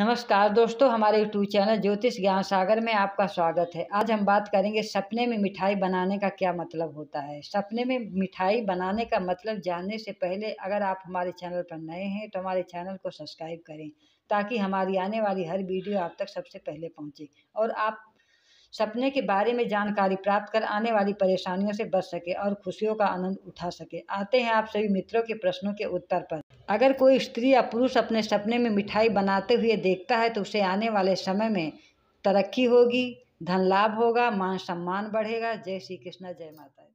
नमस्कार दोस्तों हमारे यूट्यूब चैनल ज्योतिष ज्ञान सागर में आपका स्वागत है आज हम बात करेंगे सपने में मिठाई बनाने का क्या मतलब होता है सपने में मिठाई बनाने का मतलब जानने से पहले अगर आप हमारे चैनल पर नए हैं तो हमारे चैनल को सब्सक्राइब करें ताकि हमारी आने वाली हर वीडियो आप तक सबसे पहले पहुँचे और आप सपने के बारे में जानकारी प्राप्त कर आने वाली परेशानियों से बच सके और खुशियों का आनंद उठा सके आते हैं आप सभी मित्रों के प्रश्नों के उत्तर पर अगर कोई स्त्री या पुरुष अपने सपने में मिठाई बनाते हुए देखता है तो उसे आने वाले समय में तरक्की होगी धन लाभ होगा मान सम्मान बढ़ेगा जय श्री कृष्णा जय माता